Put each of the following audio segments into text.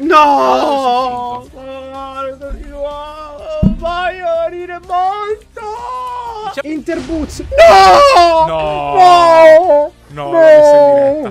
No! Vai a morire morto! Interboots! No! No! No!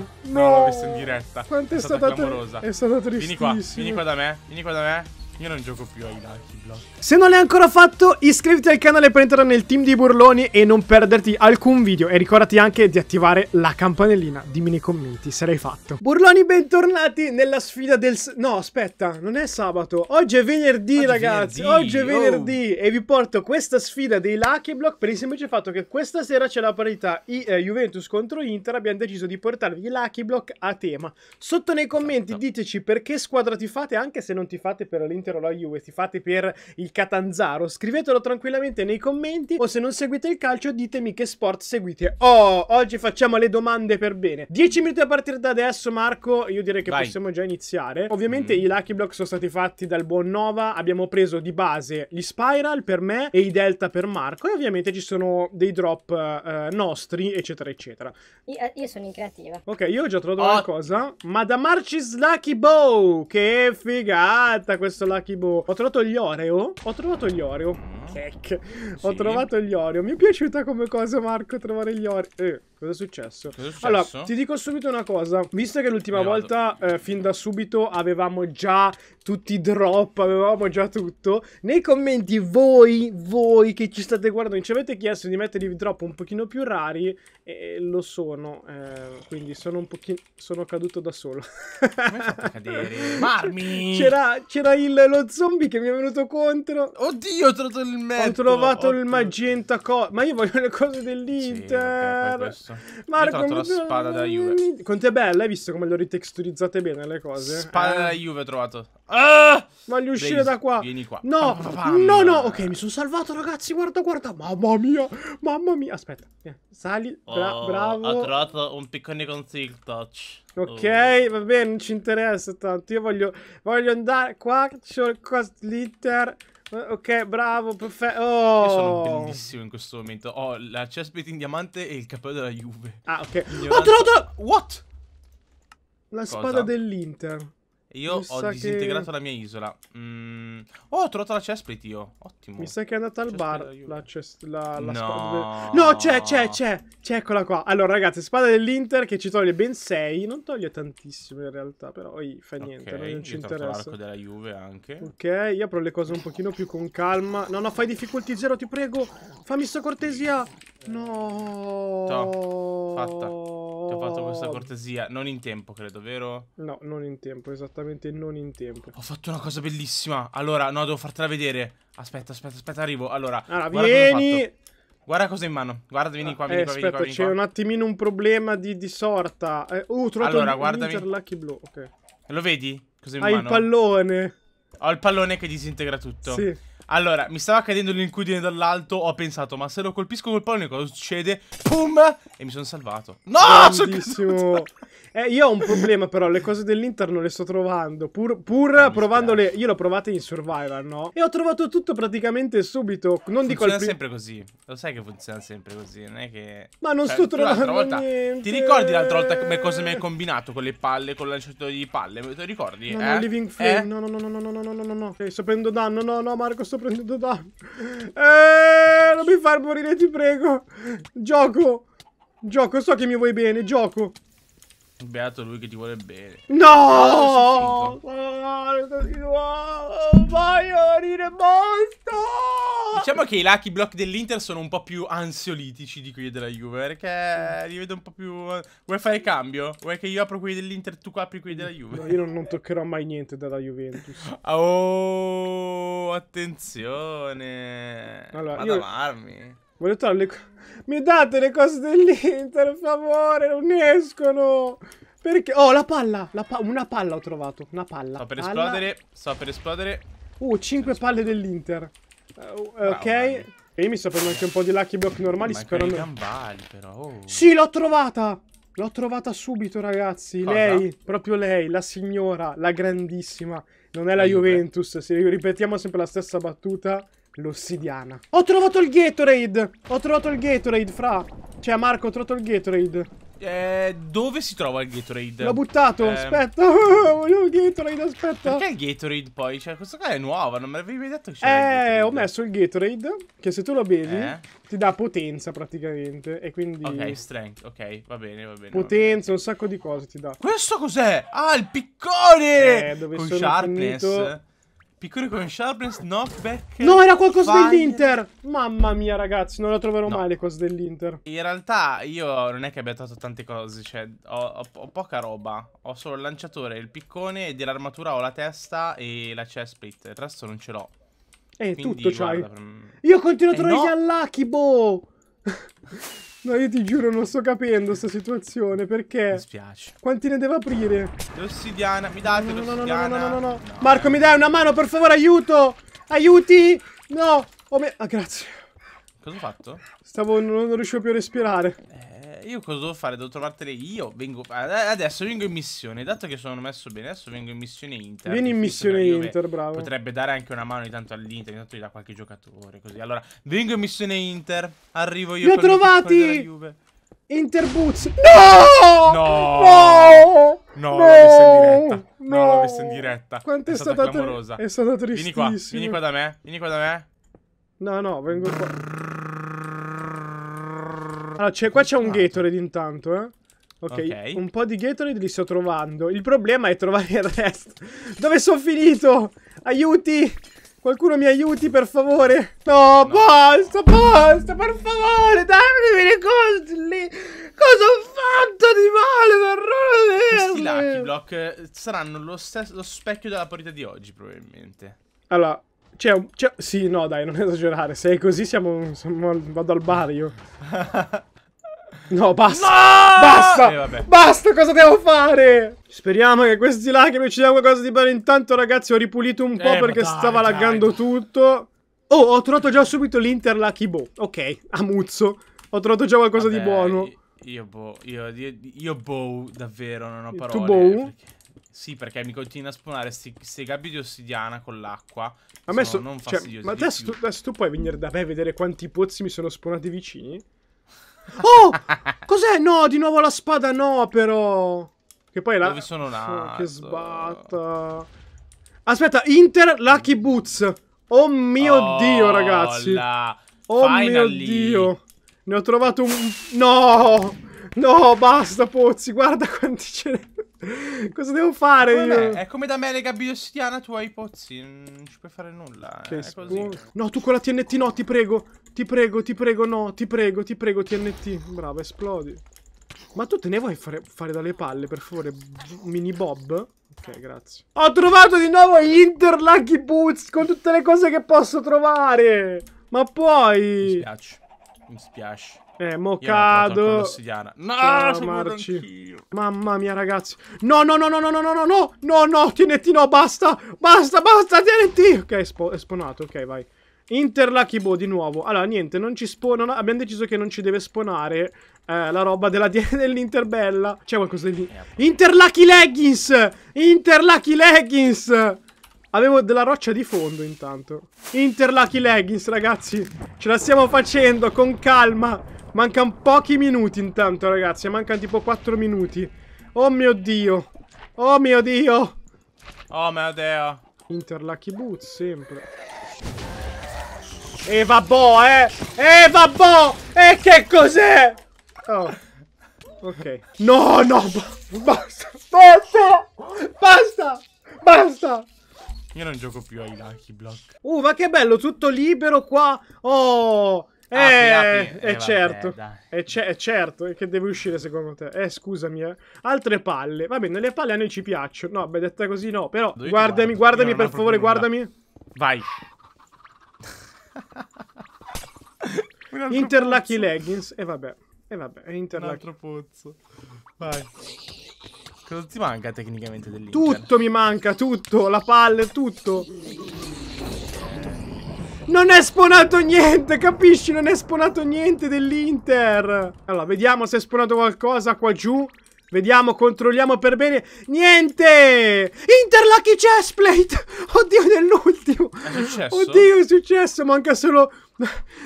No, l'ho vista in diretta. No, no l'ho vista in diretta. Quanto è, è stata, stata clamorosa. È stata tristissima. Vieni qua, vieni qua da me, vieni qua da me. Io non gioco più ai Lucky Block. Se non l'hai ancora fatto, iscriviti al canale per entrare nel team di burloni e non perderti alcun video. E ricordati anche di attivare la campanellina. Dimmi nei commenti se l'hai fatto. Burloni, bentornati nella sfida del... No, aspetta, non è sabato. Oggi è venerdì, Oggi ragazzi. Venerdì. Oggi è oh. venerdì. Oh. E vi porto questa sfida dei Lucky Block per il semplice fatto che questa sera c'è la parità I, eh, Juventus contro Inter. Abbiamo deciso di portarvi i Lucky Block a tema. Sotto nei commenti esatto. diteci perché squadra ti fate, anche se non ti fate per l'Inter Inter o la Juve tifate per il Catanzaro, scrivetelo tranquillamente nei commenti o se non seguite il calcio ditemi che sport seguite. Oh, oggi facciamo le domande per bene. 10 minuti a partire da adesso Marco, io direi che Vai. possiamo già iniziare. Ovviamente mm. i Lucky Block sono stati fatti dal buon Nova, abbiamo preso di base gli Spiral per me e i Delta per Marco e ovviamente ci sono dei drop eh, nostri eccetera eccetera. Io, eh, io, sono in creativa. Ok, io ho già trovato oh. una cosa. Ma da Marcis Lucky Bow, che figata questo Lucky Akibo. Ho trovato gli Oreo. Ho trovato gli Oreo cake. Sì. Ho trovato gli Oreo. Mi è piaciuta come cosa, Marco, trovare gli Oreo. Eh, cosa è successo? Cosa è successo? Allora, ti dico subito una cosa. Visto che l'ultima volta, eh, fin da subito, avevamo già tutti i drop, avevamo già tutto. Nei commenti, voi, voi che ci state guardando, ci avete chiesto di mettere i drop un pochino più rari. E eh, lo sono. Eh, quindi sono un pochino... Sono caduto da solo. Come hai cadere? Marmi! C'era, il, lo zombie che mi è venuto contro. Oddio, ho trovato il metro. Ho trovato Otto. il magenta cosa. Ma io voglio le cose dell'Inter. Sì, okay, Marco, ho la spada della Juve. Quanto è bella, hai visto come le ho ritexturizzate bene le cose? Spada eh. della Juve ho trovato. Ah! Voglio uscire Dai, da qua. Vieni qua. No, pam, no, no. Ok, mi sono salvato, ragazzi. Guarda, guarda. Mamma mia, mamma mia. Aspetta, eh, sali. Bra oh, bravo. Ho trovato un piccone con silk touch. Ok, oh. va bene, non ci interessa tanto. Io voglio, voglio andare qua. C'ho il cost litter. Eh, ok, bravo, perfetto. Oh. Io sono oh. bellissimo in questo momento. Ho la chestplate in diamante e il cappello della Juve. Ah, ok. Ho trovato... What? La Cosa? spada dell'Inter io mi ho disintegrato che... la mia isola. Mm. Oh, ho trovato la chestplate io. Ottimo. Mi sa che è andata al bar la, chest... la, la no. spada. No, c'è, c'è, c'è. C'è eccola qua. Allora, ragazzi, spada dell'Inter che ci toglie ben 6. Non toglie tantissimo in realtà, però oi, fa niente. Okay, non ci interessa. l'arco della Juve anche. Ok, io apro le cose un pochino più con calma. No, no, fai difficolty zero, ti prego. Fammi sta cortesia. No. Toh. Fatta. Ti ho fatto questa oh. cortesia, non in tempo credo, vero? No, non in tempo, esattamente non in tempo. Ho fatto una cosa bellissima. Allora, no, devo fartela vedere. Aspetta, aspetta, aspetta, arrivo. Allora, allora guarda vieni. Guarda cosa in mano. Guarda, vieni qua, vieni eh, qua, aspetta, c'è un attimino un problema di, di sorta. Eh, uh, ho trovato allora, un, guardami. un Lucky Blue. Ok. Lo vedi? Cosa in Hai mano? il pallone. Ho il pallone che disintegra tutto. Sì. Allora, mi stava cadendo l'incudine dall'alto, ho pensato, ma se lo colpisco col polline cosa succede? Pum! E mi sono salvato. No, sono eh, io ho un problema però, le cose dell'Inter non le sto trovando, pur, pur eh, provandole, io l'ho provate in Survivor, no? E ho trovato tutto praticamente subito, non funziona dico al Funziona sempre così, lo sai che funziona sempre così, non è che... Ma non cioè, sto trovando volta, Ti ricordi l'altra volta come cosa mi hai combinato con le palle, con il di palle, te lo ricordi? No, eh? no, Living Flame, eh? no, no, no, no, no, no, no, no, no, no, stai sapendo danno, no, no, Marco, sto prendendo danno. Eh, non mi far morire, ti prego. Gioco. Gioco, so che mi vuoi bene, gioco. Beato lui che ti vuole bene. No! Vai a morire, basta! Diciamo che i lucky block dell'Inter sono un po' più ansiolitici di quelli della Juve, perché li vedo un po' più... Vuoi fare cambio? Vuoi che io apro quelli dell'Inter e tu apri quelli della Juve? No, io non, non toccherò mai niente dalla Juventus. Oh, attenzione! Allora, Vado io... a le... Mi date le cose dell'Inter, per favore, non escono! Perché? Oh, la palla! La pa... una palla ho trovato, una palla. Sta per palla. esplodere, sta per esplodere. Uh, 5 palle dell'Inter. Uh, ok. Mani. E io mi sto prendendo anche un po' di lucky block normali Ma sperando... Ma gambali, però. Oh. Sì, l'ho trovata! L'ho trovata subito, ragazzi. Cosa? Lei, proprio lei, la signora, la grandissima. Non è la, la Juventus. Juve. Se ripetiamo sempre la stessa battuta, L'ossidiana. Ho trovato il Gatorade! Ho trovato il Gatorade, fra. Cioè, Marco, ho trovato il Gatorade. Eh, dove si trova il Gatorade? L'ho buttato, eh. aspetta. Voglio il Gatorade, aspetta. Perché il Gatorade poi? Cioè, questa qua è nuova, non me l'avevi mai detto che c'era. Eh, ho messo il Gatorade, che se tu lo bevi eh. ti dà potenza praticamente. E quindi. Ok, strength, ok, va bene, va bene. Potenza, va bene. un sacco di cose ti dà. Questo cos'è? Ah, il piccone! Eh, dove Con sono sharpness. Finito, Piccone con sharpness, knockback... No, era qualcosa cos dell'Inter! Mamma mia, ragazzi, non la troverò no. mai le cose dell'Inter. In realtà io non è che abbia dato tante cose, cioè, ho, ho, ho, poca roba. Ho solo il lanciatore, il piccone, e dell'armatura ho la testa e la chestplate. Il resto non ce l'ho. Eh, Quindi, tutto guarda, c'hai. Mm. Per... Io continuo a eh, trovare no. gli allacchi, boh! No, io ti giuro, non sto capendo sta situazione, perché... Mi spiace. Quanti ne devo aprire? L'ossidiana, mi date no, l'ossidiana? No no, no no, no, no, Marco, mi dai una mano, per favore, aiuto! Aiuti! No! Oh, me... Ah, grazie. Cosa ho fatto? Stavo... non riuscivo più a respirare. Eh io cosa devo fare? Devo trovartele io? Vengo... Adesso vengo in missione. Dato che sono messo bene, adesso vengo in missione Inter. Vieni in missione Inter, bravo. Potrebbe dare anche una mano intanto all'Inter, intanto gli dà qualche giocatore. Così. Allora, vengo in missione Inter. Arrivo io. Li ho trovati! Interboots. No! No! No! No, no! l'ho messo in diretta. No, no l'ho vista in diretta. Quanto è, è stata, stata clamorosa. È stata tristissima. Vieni qua, vieni qua da me. Vieni qua da me. No, no, vengo qua. Allora, c'è, qua c'è un Gatorade intanto, eh. Okay. ok, un po' di Gatorade li sto trovando. Il problema è trovare il resto. Dove sono finito? Aiuti! Qualcuno mi aiuti, per favore. No, no. basta, basta, per favore, dammi le cose lì. Cosa ho fatto di male per Questi Lucky Block saranno lo, stesso, lo specchio della partita di oggi, probabilmente. Allora, c'è un... C'è... Sì, no, dai, non esagerare. Se è così siamo... siamo al... Vado al bar io. No, basta! No! Basta! Eh, basta, cosa devo fare? Speriamo che questi lacrime ci diano qualcosa di bello. Intanto, ragazzi, ho ripulito un po' eh, perché dai, stava dai. laggando tutto. Oh, ho trovato già subito Bow. Ok, a muzzo. Ho trovato già qualcosa Vabbè, di buono. Io, boh, io, io, io boh, davvero, non ho parole. Tu Bow? Perché... Sì, perché mi continua a spawnare queste gabbie di ossidiana con l'acqua. A me sono non cioè, Ma adesso tu, adesso tu, puoi venire da me a vedere quanti pozzi mi sono spawnati vicini? Oh! Cos'è? No, di nuovo la spada no, però. Che poi la... Dove sono là? Oh, che sbatta. Aspetta, Inter Lucky Boots. Oh mio oh, Dio, ragazzi. La... Oh Finally. mio Dio. Ne ho trovato un... No! No, basta, pozzi. Guarda quanti ce ne... Cosa devo fare Vabbè, È come da me le gabbie ossidiana tu hai i pozzi, non ci puoi fare nulla. Che eh, è così. No, tu con la TNT no, ti prego. Ti prego, ti prego, no, ti prego, ti prego, TNT. Brava, esplodi. Ma tu te ne vuoi fare, fare dalle palle, per favore, mini Bob? Ok, grazie. Ho trovato di nuovo gli Interlucky Boots con tutte le cose che posso trovare. Ma poi... Mi spiace. Mi spiace. Eh, mo No, Ciao, sono Marci. Mamma mia, ragazzi. No, no, no, no, no, no, no, no, no, no, no, TNT no, basta, basta, basta, TNT. Ok, è sponato, ok, vai. Interlucky Bo di nuovo. Allora, niente, non ci spawnano. Abbiamo deciso che non ci deve spawnare eh, la roba dell'Interbella. Dell C'è qualcosa lì. Interlucky leggings! Interlucky leggings! Avevo della roccia di fondo intanto. Interlucky leggings, ragazzi. Ce la stiamo facendo con calma. Mancano pochi minuti intanto, ragazzi. Mancano tipo 4 minuti. Oh mio Dio. Oh mio Dio. Oh mio Dio. Interlacchi boots, sempre. E vabbò, eh. E vabbò. E che cos'è? Oh. Ok. No, no. Basta. Basta. Basta. Basta. Io non gioco più ai Lucky Block. Uh, ma che bello, tutto libero qua. Oh. Ah, eh, api, eh, eh certo. È, ce è, certo, eh, che deve uscire secondo te. Eh, scusami, eh. Altre palle. Va bene, le palle a noi ci piacciono. No, beh, detta così no. Però, Dove guardami, guardami per favore, guardami. Vai. Interlucky pozzo. leggings. E eh, vabbè. E eh, vabbè, è Interlucky. Un altro pozzo. Vai. Cosa ti manca tecnicamente dell'Inter? Tutto mi manca, tutto. La palla, tutto. Non è spawnato niente, capisci? Non è spawnato niente dell'Inter. Allora, vediamo se è spawnato qualcosa qua giù. Vediamo, controlliamo per bene. Niente! Interlucky chestplate! Oddio, nell'ultimo! È successo? Oddio, è successo! Manca solo...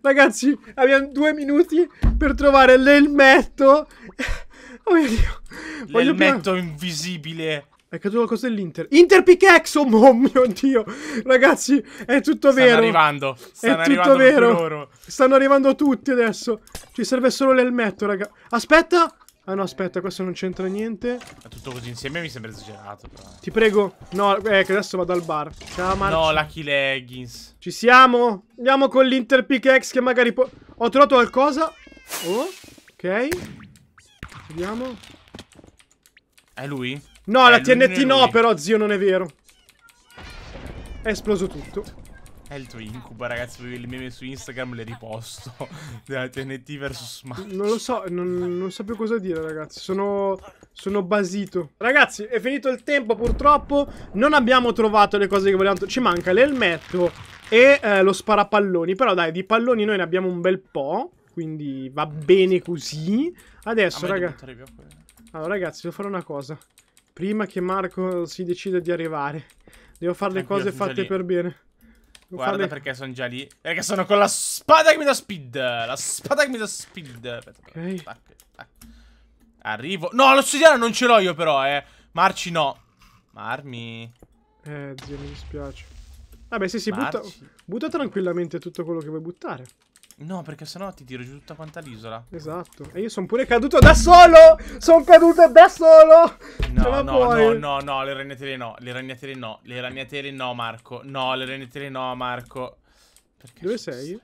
Ragazzi, abbiamo due minuti per trovare l'elmetto. Oh mio Dio! L'elmetto invisibile. È caduto la cosa dell'Inter. Inter pickaxe! Oh mio dio! Ragazzi, è tutto stanno vero. Arrivando. Stanno è tutto vero. Stanno arrivando tutti adesso. Ci serve solo l'elmetto, raga. Aspetta! Ah no, aspetta, questo non c'entra niente. Ma tutto così insieme mi sembra esagerato, però. Ti prego. No, eh, che adesso vado al bar. Ciao, Marco. No, Lucky Leggings. Ci siamo? Andiamo con l'Inter pickaxe che magari può... Ho trovato qualcosa. Oh, ok. Vediamo. È lui? No, eh, la TNT no, però, zio, non è vero. È esploso tutto. È il tuo incubo, ragazzi, perché le meme su Instagram le riposto. Della TNT versus Smash. Non lo so, non, non, so più cosa dire, ragazzi. Sono, sono basito. Ragazzi, è finito il tempo, purtroppo. Non abbiamo trovato le cose che volevamo... Ci manca l'elmetto e eh, lo sparapalloni. Però dai, di palloni noi ne abbiamo un bel po'. Quindi va bene così. Adesso, ah, ragazzi... Allora, ragazzi, devo fare una cosa. Prima che Marco si decida di arrivare. Devo fare le cose fatte per bene. Devo Guarda farle... perché sono già lì. Perché sono con la spada che mi dà speed. La spada che mi dà speed. Aspetta, okay. tac, tac. Arrivo. No, l'ossidiana non ce l'ho io però, eh. Marci no. Marmi. Eh, zio, mi dispiace. Vabbè, sì, sì, butta, butta tranquillamente tutto quello che vuoi buttare. No, perché sennò ti tiro giù tutta quanta l'isola. Esatto. E io sono pure caduto da solo! Sono caduto da solo! No, no, no, no, no, le ragnatele no, le ragnatele no, le ragnatele no, Marco. No, le ragnatele no, Marco. Perché Dove sei?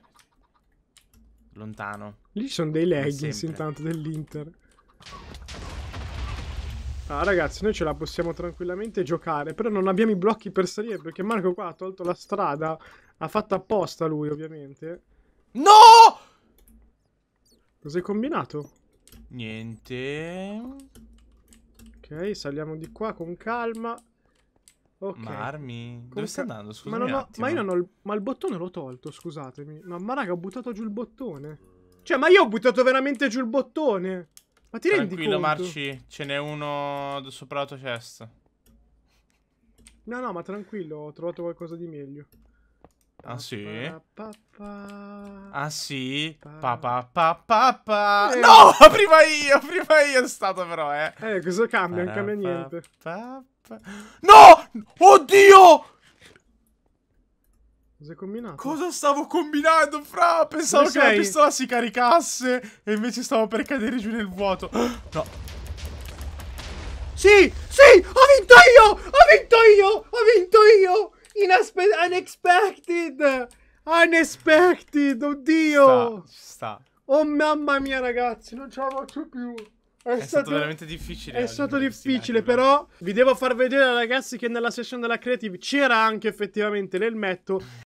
Lontano. Lì ci sono dei leggings intanto dell'Inter. Ah, ragazzi, noi ce la possiamo tranquillamente giocare, però non abbiamo i blocchi per salire, perché Marco qua ha tolto la strada, ha fatto apposta lui, ovviamente. No! Cos'hai combinato? Niente. Ok, saliamo di qua con calma. Ok. Marmi, Con dove stai andando? Scusa. Ma, ho... ma, io non ho il... Ma il bottone l'ho tolto, scusatemi. Ma, ma raga, ho buttato giù il bottone. Cioè, ma io ho buttato veramente giù il bottone. Ma ti Tranquillo, rendi conto? Tranquillo, Marci, ce n'è uno sopra la tua chest. No, no, ma tranquillo, ho trovato qualcosa di meglio. Ah sì? Ah sì? Pa, pa, pa, pa, pa. Eh. No! Prima io! Prima io è stato però, eh! Eh, cosa cambia? Non cambia niente. Pa, pa, No! Oddio! Cosa hai combinato? Cosa stavo combinando, fra? Pensavo che la pistola si caricasse e invece stavo per cadere giù nel vuoto. No. Sì! Sì! Ho vinto io! Ho vinto io! Ho vinto io! Inaspe- unexpected! Unexpected! Oddio! Sta, sta. Oh mamma mia, ragazzi, non ce la faccio più. È, è stato, stato, veramente difficile. È stato difficile, però vi devo far vedere, ragazzi, che nella session della creative c'era anche effettivamente l'elmetto